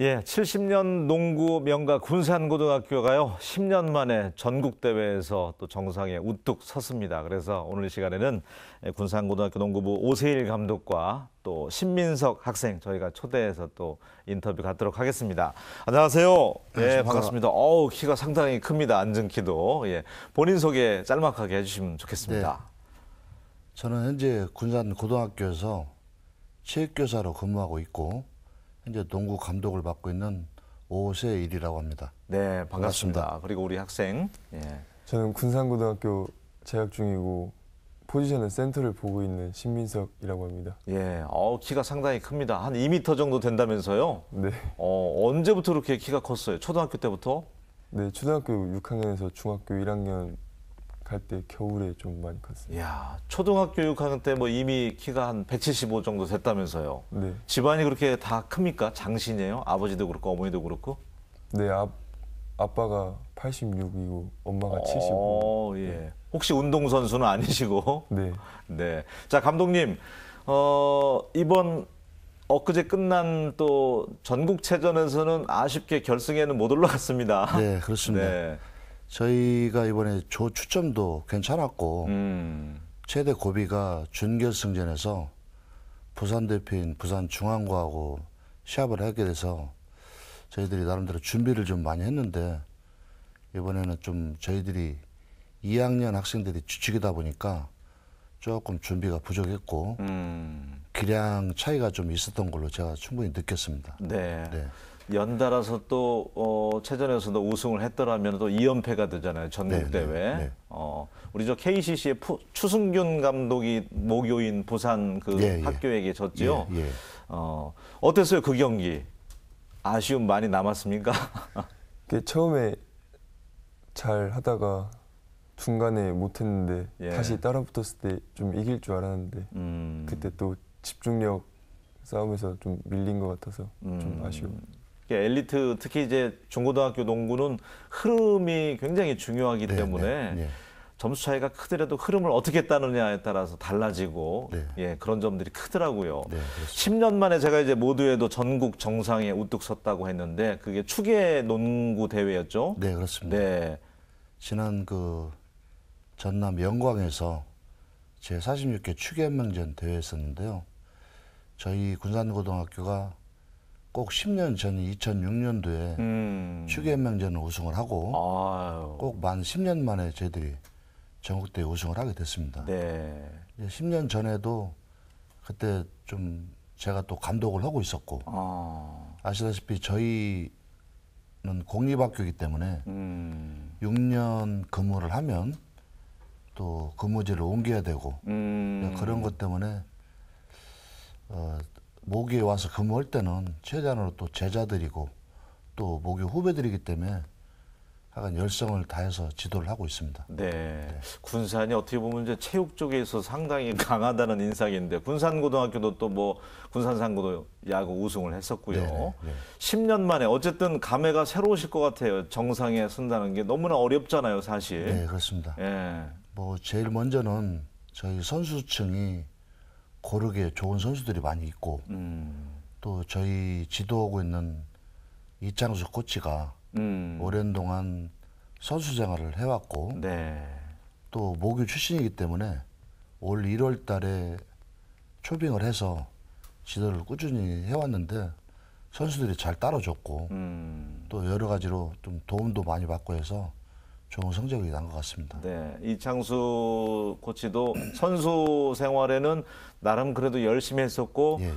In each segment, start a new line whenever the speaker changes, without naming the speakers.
예, 70년 농구 명가 군산고등학교가요, 10년 만에 전국대회에서 또 정상에 우뚝 섰습니다. 그래서 오늘 이 시간에는 예, 군산고등학교 농구부 오세일 감독과 또 신민석 학생 저희가 초대해서 또 인터뷰 갖도록 하겠습니다. 안녕하세요. 네, 예, 반갑습니다. 어우, 키가 상당히 큽니다. 앉은 키도. 예, 본인 소개 짤막하게 해주시면 좋겠습니다.
네. 저는 현재 군산고등학교에서 체육교사로 근무하고 있고, 현재 동구 감독을 맡고 있는 오세 일이라고 합니다. 네, 반갑습니다. 반갑습니다. 그리고 우리 학생. 예. 저는 군산고등학교 재학 중이고 포지션은 센터를
보고 있는 신민석이라고 합니다.
예, 어, 키가 상당히 큽니다. 한 2m 정도 된다면서요? 네. 어, 언제부터 그렇게 키가 컸어요? 초등학교 때부터?
네, 초등학교 6학년에서 중학교 1학년 갈때 겨울에 좀 많이 컸어요야 초등학교
6학년 때뭐 이미 키가 한 175 정도 됐다면서요. 네. 집안이 그렇게 다 큽니까? 장신이에요? 아버지도 그렇고 어머니도 그렇고. 네, 아, 아빠가 86이고 엄마가 75. 어, 예. 네. 혹시 운동 선수는 아니시고. 네. 네. 자 감독님, 어, 이번 엊그제 끝난 또 전국체전에서는 아쉽게 결승에는 못 올라갔습니다.
네, 그렇습니다. 네. 저희가 이번에 조 추첨도 괜찮았고 음. 최대 고비가 준결승전에서 부산 대표인 부산 중앙고하고 시합을 하게 돼서 저희들이 나름대로 준비를 좀 많이 했는데 이번에는 좀 저희들이 2학년 학생들이 주축이다 보니까 조금 준비가 부족했고 음. 기량 차이가 좀 있었던 걸로 제가 충분히 느꼈습니다.
네. 네. 연달아서 또 어, 체전에서도 우승을 했더라면 또 2연패가 되잖아요. 전국 대회. 네, 네, 네. 어, 우리 저 KCC의 푸, 추승균 감독이 모교인 부산 그 예, 예, 학교에게 졌지요. 예, 예. 어, 어땠어요 그 경기? 아쉬움 많이 남았습니까?
처음에 잘 하다가 중간에 못했는데 예. 다시 따라붙었을 때 좀 이길 줄 알았는데 음. 그때 또 집중력 싸움에서 좀 밀린 것 같아서 음. 좀 아쉬워.
예, 엘리트 특히 이제 중고등학교 농구는 흐름이 굉장히 중요하기 네, 때문에 네, 네. 점수 차이가 크더라도 흐름을 어떻게 따느냐에 따라서 달라지고 네. 예, 그런 점들이 크더라고요. 10년 그렇죠. 만에 제가 이제 모두에도 전국 정상에 우뚝 섰다고 했는데 그게 축의 농구 대회였죠.
네 그렇습니다. 네. 지난 그 전남 영광에서 제 46개 추계연맹전 대회였었는데요. 저희 군산고등학교가 꼭 10년 전인 2006년도에 음. 추계명맹전 우승을 하고 꼭 만 10년 만에 저희들이 전국대회 우승을 하게 됐습니다. 네. 10년 전에도 그때 좀 제가 또 감독을 하고 있었고 아. 시다시피 저희는 공립학교이기 때문에 음. 6년 근무를 하면 또 근무지를 옮겨야 되고 음. 그런 것 때문에 어, 모기에 와서 근무할 때는 최대한으로 또 제자들이고 또 모기 후배들이기 때문에 약간 열성을 다해서 지도를 하고 있습니다.
네. 네. 군산이 어떻게 보면 이제 체육 쪽에서 상당히 강하다는 인상인데 군산고등학교도 또 뭐 군산상고도 야구 우승을 했었고요. 네네, 네. 10년 만에 어쨌든 감회가 새로우실 것 같아요. 정상에 선다는 게 너무나 어렵잖아요, 사실. 네,
그렇습니다. 네. 뭐 제일 먼저는 저희 선수층이 고르게 좋은 선수들이 많이 있고 음. 또 저희 지도하고 있는 이창수 코치가 음. 오랜 동안 선수 생활을 해왔고 네. 또 모교 출신이기 때문에 올 1월 달에 초빙을 해서 지도를 꾸준히 해왔는데 선수들이 잘 따라줬고 음. 또 여러 가지로 좀 도움도 많이 받고 해서 좋은 성적이 난 것 같습니다.
네, 이창수 코치도 선수 생활에는 나름 그래도 열심히 했었고 예, 예.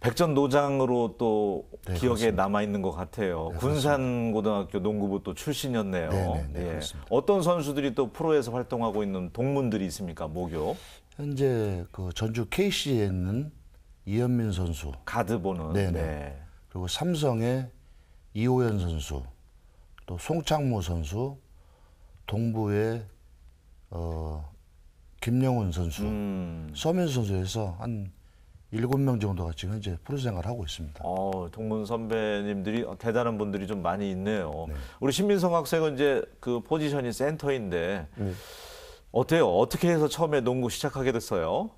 백전노장으로 또 네, 기억에 남아 있는 것 같아요. 네, 군산고등학교 농구부 또 출신이었네요. 네, 네, 네, 예. 어떤 선수들이 또 프로에서 활동하고 있는 동문들이 있습니까? 모교
현재 그 전주 KC에 있는 이현민 선수 가드보는 네네. 네. 그리고 삼성의 이호연 선수 또 송창모 선수 동부의 어, 김영훈 선수, 음. 서민 선수에서 한 일곱 명 정도가 지금 현재 프로 생활을 하고 있습니다.
어, 동문 선배님들이 대단한 분들이 좀 많이 있네요. 네. 우리 신민성 학생은 이제 그 포지션이 센터인데 네. 어때요? 어떻게 해서 처음에 농구 시작하게 됐어요?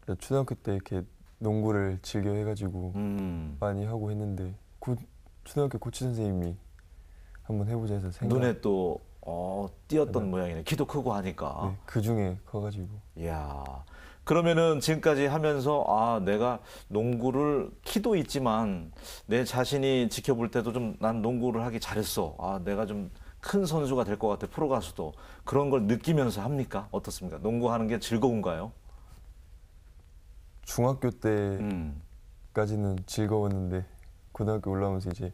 그러니까 초등학교 때 이렇게 농구를 즐겨 해가지고 음. 많이 하고 했는데 고, 초등학교 코치 선생님이 한번 해보자 해서 생각... 눈에 또
어, 뛰었던 네. 모양이네. 키도 크고 하니까. 네,
그 중에 커가지고.
이야. 그러면은 지금까지 하면서 아 내가 농구를 키도 있지만 내 자신이 지켜볼 때도 좀 난 농구를 하기 잘했어. 아 내가 좀 큰 선수가 될 것 같아 프로 가수도 그런 걸 느끼면서 합니까? 어떻습니까? 농구하는 게 즐거운가요?
중학교 음. 때까지는 즐거웠는데 고등학교 올라오면서 이제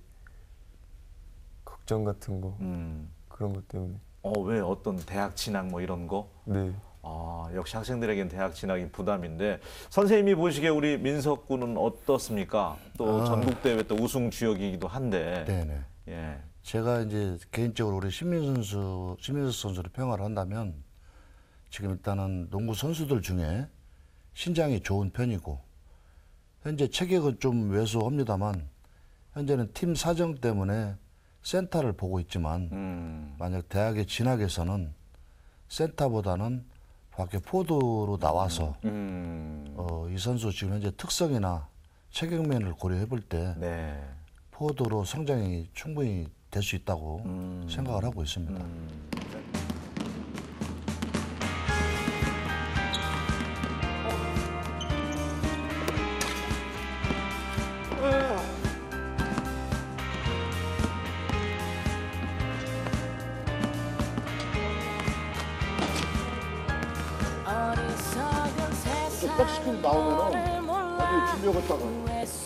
걱정 같은 거 음. 그런 것 때문에.
어, 왜 어떤 대학 진학 뭐 이런 거? 네. 아, 역시 학생들에겐 대학 진학이 부담인데 선생님이 보시기에 우리 민석 군은 어떻습니까? 또 아. 전국 대회 또 우승 주역이기도 한데. 네네. 예.
제가 이제 개인적으로 우리 신민 선수, 신민 선수를 평화를 한다면 지금 일단은 농구 선수들 중에 신장이 좋은 편이고 현재 체격은 좀 왜소합니다만 현재는 팀 사정 때문에 센터를 보고 있지만 음. 만약 대학의 진학에서는 센터보다는 밖에 포드로 나와서 음. 음. 어, 이 선수 지금 현재 특성이나 체격면을 고려해 볼때 네. 포드로 성장이 충분히 될 수 있다고 음. 생각을 하고 있습니다. 음. 줬다가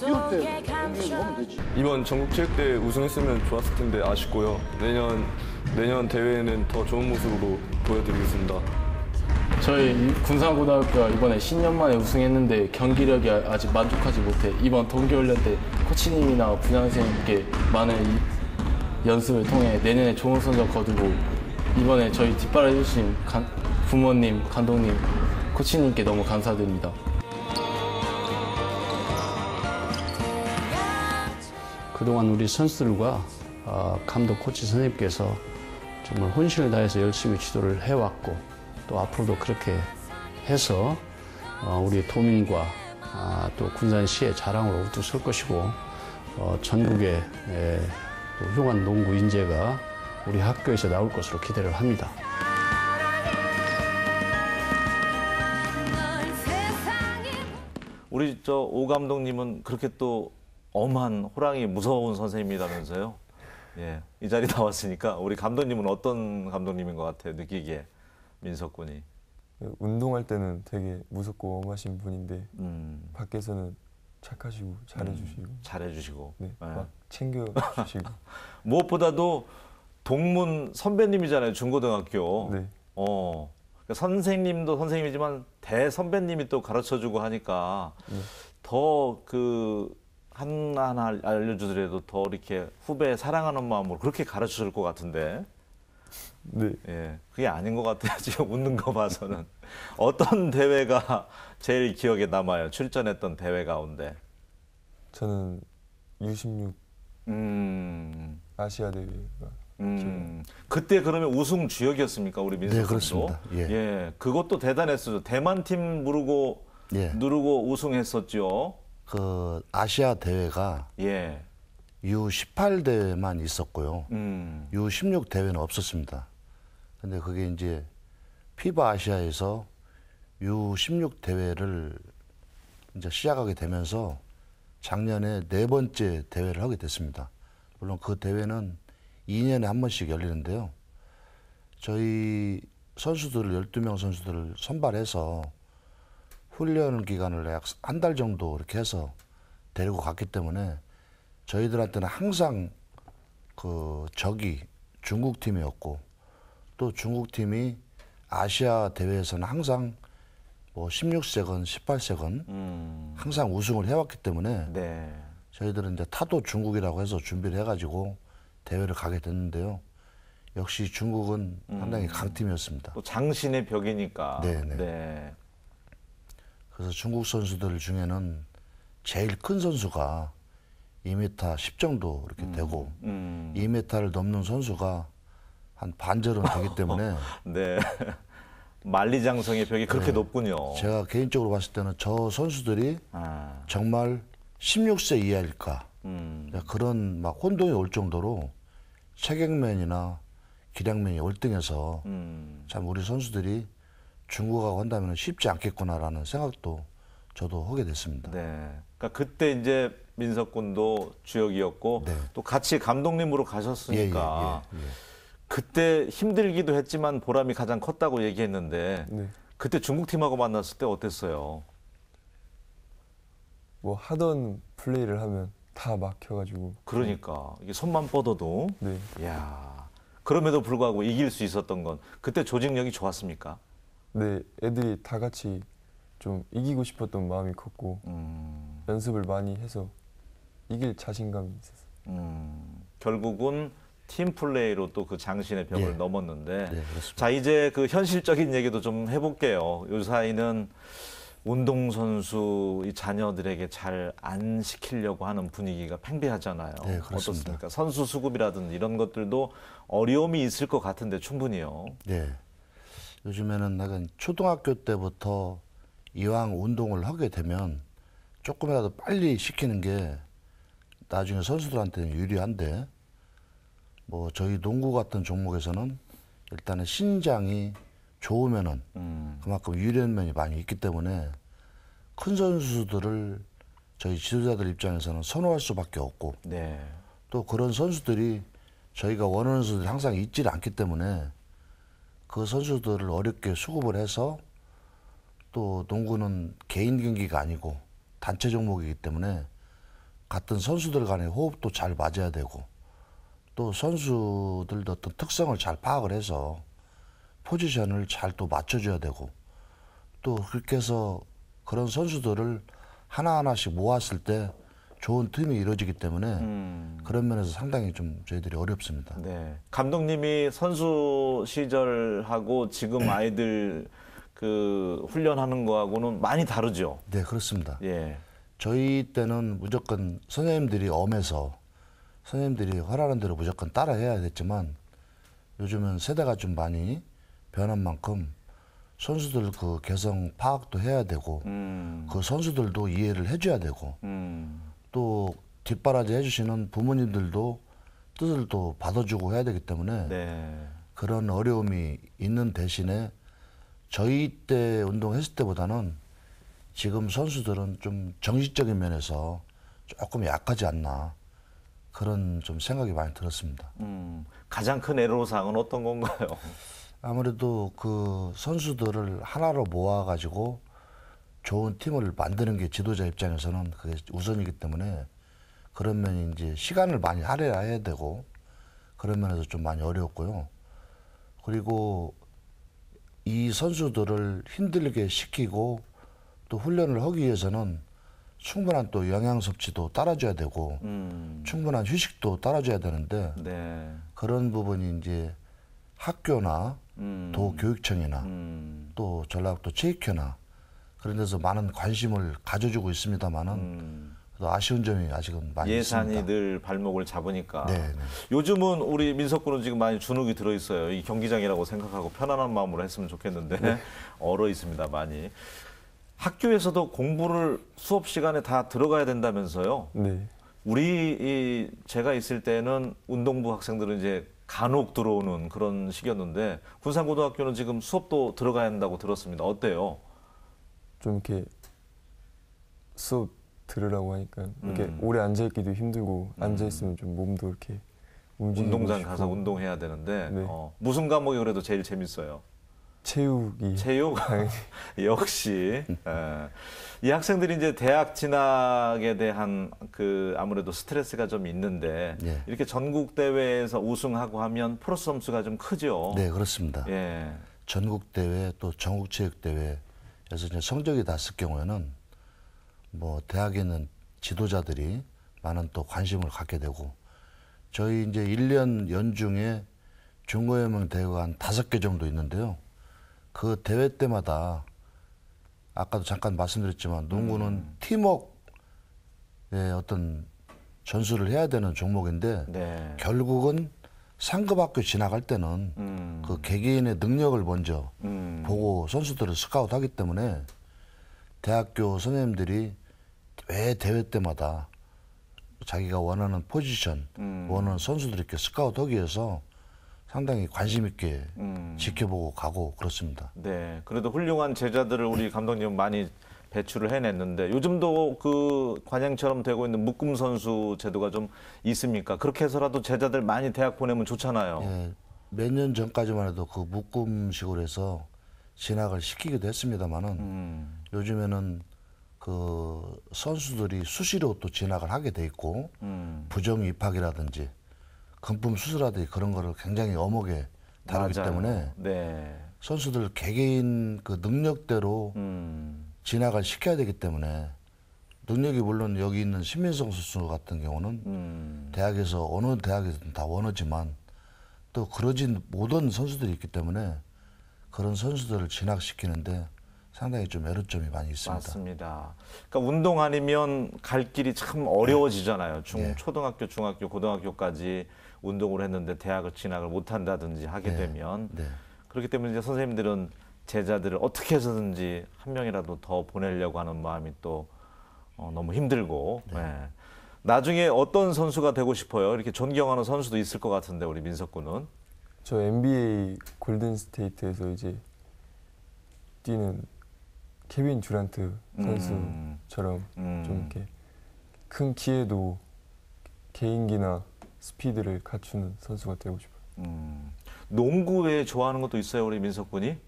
이럴 때공연 하면 되지.
이번 전국체육 대회 우승했으면 좋았을 텐데 아쉽고요. 내년 내년 대회에는 더 좋은 모습으로 보여드리겠습니다. 저희 군산고등학교가 이번에 10년 만에 우승했는데 경기력이 아직 만족하지 못해 이번 동계훈련 때 코치님이나 부장선생님께 많은 연습을 통해 내년에 좋은 성적 거두고 이번에 저희 뒷바라지 해주신 부모님, 감독님, 코치님께
너무 감사드립니다.
그동안 우리 선수들과 어, 감독, 코치 선생님께서 정말 혼신을 다해서 열심히 지도를 해왔고 또 앞으로도 그렇게 해서 어, 우리 도민과 아, 또 군산시의 자랑으로 우뚝설 것이고 어, 전국의 흉한 예, 농구 인재가 우리 학교에서 나올 것으로 기대를 합니다.
우리 저 오 감독님은 그렇게 또 엄한 호랑이 무서운 선생님이다면서요 예, 이 자리 나왔으니까 우리 감독님은 어떤 감독님인 것 같아요? 느끼기에 민석 군이.
운동할 때는 되게 무섭고 엄하신 분인데 음. 밖에서는 착하시고 잘해주시고 음, 잘해주시고 네, 네. 막 챙겨주시고 무엇보다도 동문
선배님이잖아요 중고등학교 네. 어 그러니까 선생님도 선생님이지만 대 선배님이 또 가르쳐주고 하니까 네. 더그 하나하나 알려주더라도 더 이렇게 후배 사랑하는 마음으로 그렇게 가르쳐줄 것 같은데. 네. 예, 그게 아닌 것 같아요. 지금 웃는 거 봐서는. 어떤 대회가 제일 기억에 남아요? 출전했던 대회 가운데.
저는 6 6 음. 아시아 대회가. 음. 그때
그러면 우승 주역이었습니까? 우리 민수 네, 선도 그렇습니다. 예. 예. 그것도 대단했어요. 대만 팀 누르고 예. 누르고 우승했었죠.
그 아시아 대회가 예. U18 대회만 있었고요. 음. U16 대회는 없었습니다. 근데 그게 이제 피바 아시아에서 U16 대회를 이제 시작하게 되면서 작년에 네 번째 대회를 하게 됐습니다. 물론 그 대회는 2년에 한 번씩 열리는데요. 저희 선수들을 12명 선수들을 선발해서 훈련 기간을 약 한 달 정도 이렇게 해서 데리고 갔기 때문에 저희들한테는 항상 그 적이 중국 팀이었고 또 중국 팀이 아시아 대회에서는 항상 뭐 16세건, 18세건 음. 항상 우승을 해왔기 때문에 네. 저희들은 이제 타도 중국이라고 해서 준비를 해가지고 대회를 가게 됐는데요. 역시 중국은 음. 상당히 강팀이었습니다.
또 장신의 벽이니까. 네네. 네. 네.
네. 그래서 중국 선수들 중에는 제일 큰 선수가 2m 10 정도 이렇게 음. 되고 음. 2m를 넘는 선수가 한 반절은 되기 때문에 네.
만리장성의 벽이 그렇게 네. 높군요.
제가 개인적으로 봤을 때는 저 선수들이 아. 정말 16세 이하일까 음. 그러니까 그런 막 혼동이 올 정도로 체격면이나 기량면이 월등해서 음. 참 우리 선수들이 중국하고 한다면 쉽지 않겠구나라는 생각도 저도 하게 됐습니다. 네.
그러니까 그때 이제 민석군도 주역이었고 네. 또 같이 감독님으로 가셨으니까 예, 예, 예, 예, 그때 힘들기도 했지만 보람이 가장 컸다고 얘기했는데 네. 그때 중국 팀하고 만났을 때 어땠어요?
뭐 하던 플레이를 하면 다 막혀가지고 그러니까
이게 손만 뻗어도 네. 야 그럼에도 불구하고 이길 수 있었던 건 그때 조직력이 좋았습니까?
네, 애들이 다 같이 좀 이기고 싶었던 마음이 컸고 음. 연습을 많이 해서 이길 자신감이 있었어요.
음. 결국은 팀 플레이로 또 그 장신의 벽을 예. 넘었는데 예, 자 이제 그 현실적인 얘기도 좀 해볼게요. 요 사이는 운동 선수 이 자녀들에게 잘 안 시키려고 하는 분위기가 팽배하잖아요. 네, 어떻습니까? 선수 수급이라든지 이런 것들도 어려움이 있을 것 같은데
충분히요. 네. 요즘에는 나간 초등학교 때부터 이왕 운동을 하게 되면 조금이라도 빨리 시키는 게 나중에 선수들한테는 유리한데 뭐 저희 농구 같은 종목에서는 일단은 신장이 좋으면은 음. 그만큼 유리한 면이 많이 있기 때문에 큰 선수들을 저희 지도자들 입장에서는 선호할 수밖에 없고 네. 또 그런 선수들이 저희가 원하는 선수들이 항상 있질 않기 때문에 그 선수들을 어렵게 수급을 해서 또 농구는 개인 경기가 아니고 단체 종목이기 때문에 같은 선수들 간의 호흡도 잘 맞아야 되고 또 선수들도 어떤 특성을 잘 파악을 해서 포지션을 잘 또 맞춰줘야 되고 또 그렇게 해서 그런 선수들을 하나하나씩 모았을 때 좋은 틈이 이루어지기 때문에 음. 그런 면에서 상당히 좀 저희들이 어렵습니다. 네.
감독님이 선수 시절하고 지금 네. 아이들 그 훈련하는 거하고는 많이 다르죠.
네, 그렇습니다. 예. 저희 때는 무조건 선생님들이 엄해서 선생님들이 허락하는 대로 무조건 따라해야 됐지만 요즘은 세대가 좀 많이 변한 만큼 선수들 그 개성 파악도 해야 되고 음. 그 선수들도 이해를 해줘야 되고 음. 또 뒷바라지 해주시는 부모님들도 뜻을 또 받아주고 해야 되기 때문에 네. 그런 어려움이 있는 대신에 저희 때 운동했을 때보다는 지금 선수들은 좀 정신적인 면에서 조금 약하지 않나 그런 좀 생각이 많이 들었습니다. 음,
가장 큰 애로사항은 어떤 건가요?
아무래도 그 선수들을 하나로 모아가지고 좋은 팀을 만드는 게 지도자 입장에서는 그게 우선이기 때문에 그런 면이 이제 시간을 많이 할애해야 되고 그런 면에서 좀 많이 어려웠고요. 그리고 이 선수들을 힘들게 시키고 또 훈련을 하기 위해서는 충분한 또 영양 섭취도 따라줘야 되고 음. 충분한 휴식도 따라줘야 되는데 네. 그런 부분이 이제 학교나 음. 도교육청이나 음. 또 전라북도 체육회나 그런 데서 많은 관심을 가져주고 있습니다만은 음. 아쉬운 점이 아직은 많이 예산이
있습니다. 늘 발목을 잡으니까 네네. 네. 요즘은 우리 민석군은 지금 많이 주눅이 들어 있어요. 이 경기장이라고 생각하고 편안한 마음으로 했으면 좋겠는데 네. 얼어 있습니다 많이. 학교에서도 공부를 수업 시간에 다 들어가야 된다면서요. 네. 우리 이 제가 있을 때는 운동부 학생들은 이제 간혹 들어오는 그런 시기였는데 군산고등학교는 지금 수업도 들어가야 한다고 들었습니다. 어때요?
좀 이렇게 수업 들으라고 하니까 이렇게 음. 오래 앉아 있기도 힘들고 음. 앉아 있으면 좀 몸도 이렇게 움직이고 운동장 싶고. 가서
운동해야 되는데 네. 어, 무슨 과목이 그래도 제일 재밌어요?
체육이 체육
역시 예. 이 학생들이 이제 대학 진학에 대한 그 아무래도 스트레스가 좀 있는데 예. 이렇게 전국 대회에서 우승하고 하면 프로 스수가좀 크죠. 네
그렇습니다. 예. 전국 대회 또 전국 체육 대회 그래서 성적이 났을 경우에는 뭐 대학에 있는 지도자들이 많은 또 관심을 갖게 되고 저희 이제 1년 연중에 중고예명 대회가 한5개 정도 있는데요. 그 대회 때마다 아까도 잠깐 말씀드렸지만 농구는 음. 팀워크의 어떤 전술을 해야 되는 종목인데 네. 결국은 상급 학교 지나갈 때는 음. 그 개개인의 능력을 먼저 음. 보고 선수들을 스카웃하기 때문에 대학교 선생님들이 왜 대회 때마다 자기가 원하는 포지션, 음. 원하는 선수들 이렇게 스카웃하기 위해서 상당히 관심 있게 음. 지켜보고 가고 그렇습니다.
네, 그래도 훌륭한 제자들을 우리 감독님 많이 배출을 해냈는데 요즘도 그 관행처럼 되고 있는 묶음 선수 제도가 좀 있습니까? 그렇게 해서라도 제자들 많이 대학 보내면 좋잖아요. 네,
예, 몇년 전까지만 해도 그 묶음식으로 해서 진학을 시키기도 했습니다만은 음. 요즘에는 그 선수들이 수시로 또 진학을 하게 돼 있고 음. 부정 입학이라든지 금품 수수라든지 그런 거를 굉장히 어하게 다루기 맞아요. 때문에 네. 선수들 개개인 그 능력대로 음. 진학을 시켜야 되기 때문에 능력이 물론 여기 있는 신민성 선수 같은 경우는 음. 대학에서 어느 대학에서든 다 원하지만 또 그러진 모든 선수들이 있기 때문에 그런 선수들을 진학시키는데 상당히 좀 애로점이 많이 있습니다. 맞습니다.
그러니까 운동 아니면 갈 길이 참 어려워지잖아요. 네. 중 예. 초등학교, 중학교, 고등학교까지 운동을 했는데 대학을 진학을 못 한다든지 하게 네. 되면 네. 그렇기 때문에 이제 선생님들은 제자들을 어떻게 해서든지 한 명이라도 더 보내려고 하는 마음이 또 어, 너무 힘들고 네. 네. 나중에 어떤 선수가 되고 싶어요? 이렇게 존경하는 선수도 있을 것 같은데 우리 민석 군은
저 NBA 골든 스테이트에서 이제 뛰는 케빈 듀란트 선수처럼 음. 음. 좀 이렇게 큰 키에도 개인기나 스피드를 갖추는 선수가 되고 싶어요. 음. 농구
왜 좋아하는 것도 있어요, 우리 민석 군이?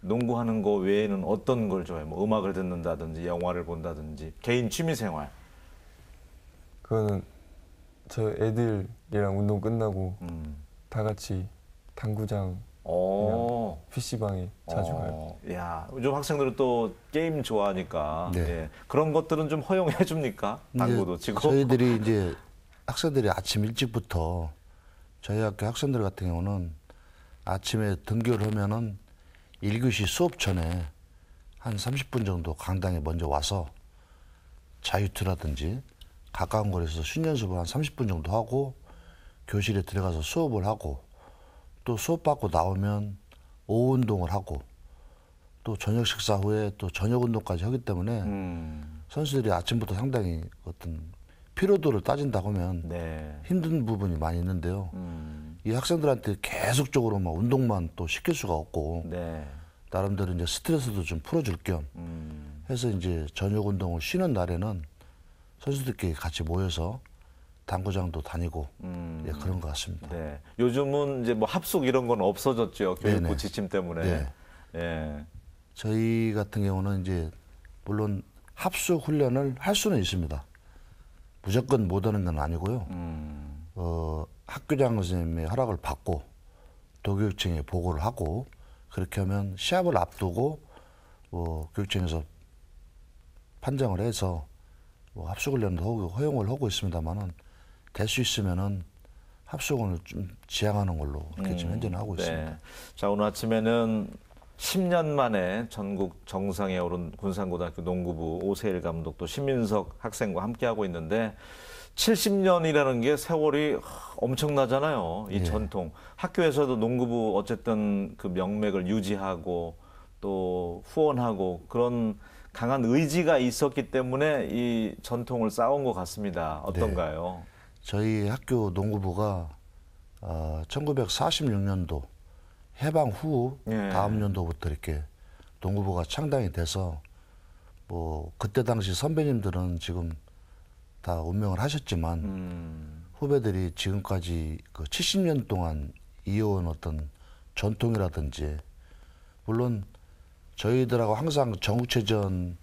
농구하는 거 외에는 어떤 걸 좋아해요? 뭐 음악을 듣는다든지 영화를 본다든지 개인 취미 생활.
그거는 저 애들이랑 운동 끝나고 음. 다 같이 당구장, 어. PC방에 자주 어.
가요. 야, 요즘 학생들은 또 게임 좋아하니까 네. 예. 그런 것들은 좀 허용해 줍니까?
당구도 이제 저희들이 이제 학생들이 아침 일찍부터 저희 학교 학생들 같은 경우는 아침에 등교를 하면은 1교시 수업 전에 한 30분 정도 강당에 먼저 와서 자유투라든지 가까운 거리에서 순연습을 한 30분 정도 하고 교실에 들어가서 수업을 하고 또 수업 받고 나오면 오후 운동을 하고 또 저녁 식사 후에 또 저녁 운동까지 하기 때문에 음. 선수들이 아침부터 상당히 어떤 피로도를 따진다고 하면 네. 힘든 부분이 많이 있는데요. 음. 이 학생들한테 계속적으로 막 뭐 운동만 또 시킬 수가 없고 네. 나름대로 이제 스트레스도 좀 풀어줄 겸 음. 해서 이제 저녁 운동을 쉬는 날에는 선수들끼리 같이 모여서 당구장도 다니고 예, 음. 예, 그런 것 같습니다.
네. 요즘은 이제 뭐 합숙 이런 건 없어졌죠. 교육부 지침 네, 네. 때문에. 네. 예.
저희 같은 경우는 이제 물론 합숙 훈련을 할 수는 있습니다. 무조건 못 하는 건 아니고요. 음. 어, 학교장 선생님의 허락을 받고 도교육청에 보고를 하고 그렇게 하면 시합을 앞두고 어, 교육청에서 판정을 해서 뭐 합숙 훈련도 허용을 하고 있습니다만은 될수 있으면은 합숙원을 좀 지향하는 걸로 그렇게 음, 지금 현재는 하고 네. 있습니다.
자 오늘 아침에는 10년 만에 전국 정상에 오른 군산고등학교 농구부 오세일 감독 도 신민석 학생과 함께 하고 있는데 70년이라는 게 세월이 엄청나잖아요. 이 예. 전통 학교에서도 농구부 어쨌든 그 명맥을 유지하고 또 후원하고 그런 강한 의지가 있었기 때문에 이 전통을 쌓은 것 같습니다. 네. 어떤가요? 네.
저희 학교 농구부가 어, 아, 1946년도 해방 후 예. 다음 연도부터 이렇게 농구부가 창당이 돼서 뭐 그때 당시 선배님들은 지금 다 운명을 하셨지만 음. 후배들이 지금까지 그 70년 동안 이어온 어떤 전통이라든지 물론 저희들하고 항상 정우체전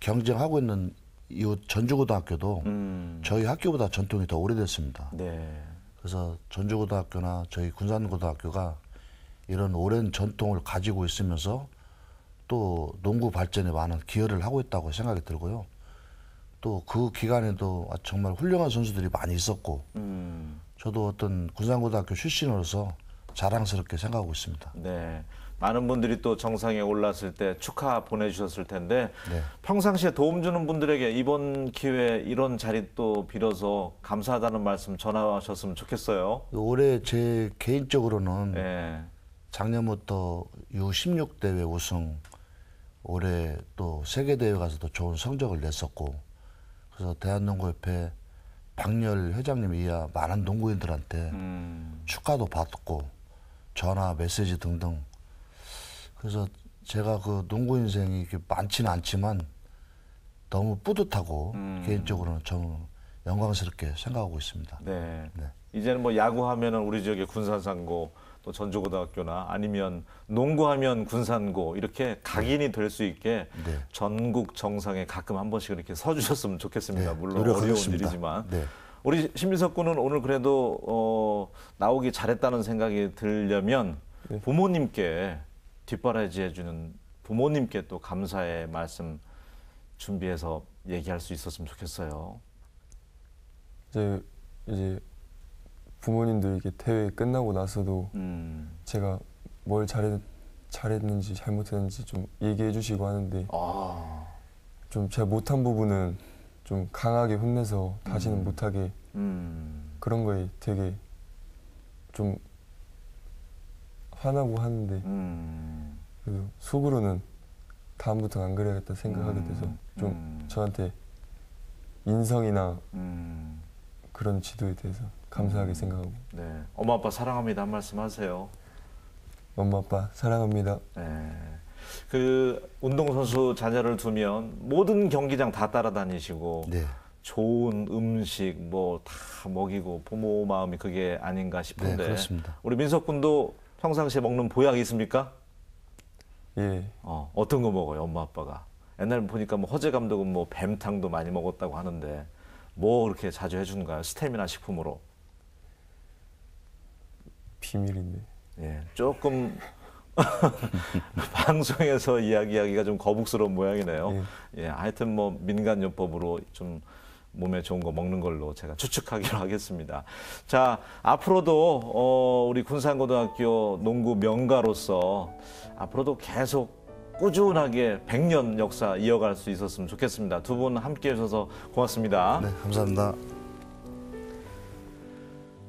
경쟁하고 있는 이 전주고등학교도 음. 저희 학교보다 전통이 더 오래됐습니다. 네. 그래서 전주고등학교나 저희 군산고등학교가 이런 오랜 전통을 가지고 있으면서 또 농구 발전에 많은 기여를 하고 있다고 생각이 들고요. 또 그 기간에도 정말 훌륭한 선수들이 많이 있었고 음. 저도 어떤 군산고등학교 출신으로서 자랑스럽게 생각하고 있습니다.
네. 많은 분들이 또 정상에 올랐을 때 축하 보내주셨을 텐데 네. 평상시에 도움 주는 분들에게 이번 기회에 이런 자리 또 빌어서 감사하다는 말씀 전하셨으면 좋겠어요.
올해 제 개인적으로는 네. 작년부터 U16대회 우승, 올해 또 세계대회 가서도 좋은 성적을 냈었고 그래서 대한농구협회 박열 회장님 이하 많은 농구인들한테 음. 축하도 받고 전화 메시지 등등 그래서 제가 그 농구 인생이 이렇게 많지는 않지만 너무 뿌듯하고 음. 개인적으로는 저는 영광스럽게 생각하고 있습니다.
네. 네. 이제는 뭐 야구하면은 우리 지역의 군산상고 또 전주고등학교나 아니면 농구하면 군산고 이렇게 네. 각인이 될 수 있게 네. 전국 정상에 가끔 한 번씩 이렇게 서주셨으면 좋겠습니다. 네. 물론 노력하겠습니다. 어려운 일이지만. 네. 우리 신민석 군은 오늘 그래도 어, 나오기 잘했다는 생각이 들려면 네. 부모님께 뒷바라지해주는 부모님께 또 감사의 말씀 준비해서 얘기할 수 있었으면 좋겠어요.
이제 이제 부모님도 이게 대회 끝나고 나서도 음. 제가 뭘 잘했, 잘했는지 잘못했는지 좀 얘기해 주시고 하는데 아. 좀 제가 못한 부분은 좀 강하게 혼내서 다시는 음. 못하게
음.
그런 거에 되게 좀 화나고 하는데 음. 그래도 속으로는 다음부터 안 그래야겠다 생각하게 음. 돼서 좀 음. 저한테 인성이나 음. 그런 지도에 대해서 감사하게 생각하고
네. 엄마 아빠 사랑합니다 한 말씀 하세요.
엄마 아빠 사랑합니다. 네.
그 운동선수 자녀를 두면 모든 경기장 다 따라다니시고 네. 좋은 음식 뭐 다 먹이고 부모 마음이 그게 아닌가 싶은데 네, 그렇습니다. 우리 민석 군도 평상시에 먹는 보약이 있습니까?
예. 어,
어떤 거 먹어요, 엄마 아빠가? 옛날 보니까 뭐 허재 감독은 뭐 뱀탕도 많이 먹었다고 하는데 뭐 그렇게 자주 해주는가요? 스테미나 식품으로?
비밀인데. 예, 조금
방송에서 이야기하기가 좀 거북스러운 모양이네요. 예, 예 하여튼 뭐 민간요법으로 좀 몸에 좋은 거 먹는 걸로 제가 추측하기로 하겠습니다. 자, 앞으로도 어, 우리 군산고등학교 농구 명가로서 앞으로도 계속 꾸준하게 100년 역사 이어갈 수 있었으면 좋겠습니다. 두 분 함께 해주셔서 고맙습니다. 네, 감사합니다.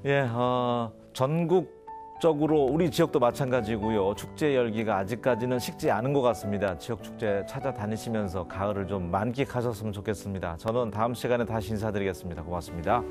예, 어, 전국 적으로 우리 지역도 마찬가지고요. 축제 열기가 아직까지는 식지 않은 것 같습니다. 지역 축제 찾아다니시면서 가을을 좀 만끽하셨으면 좋겠습니다. 저는 다음 시간에 다시 인사드리겠습니다. 고맙습니다.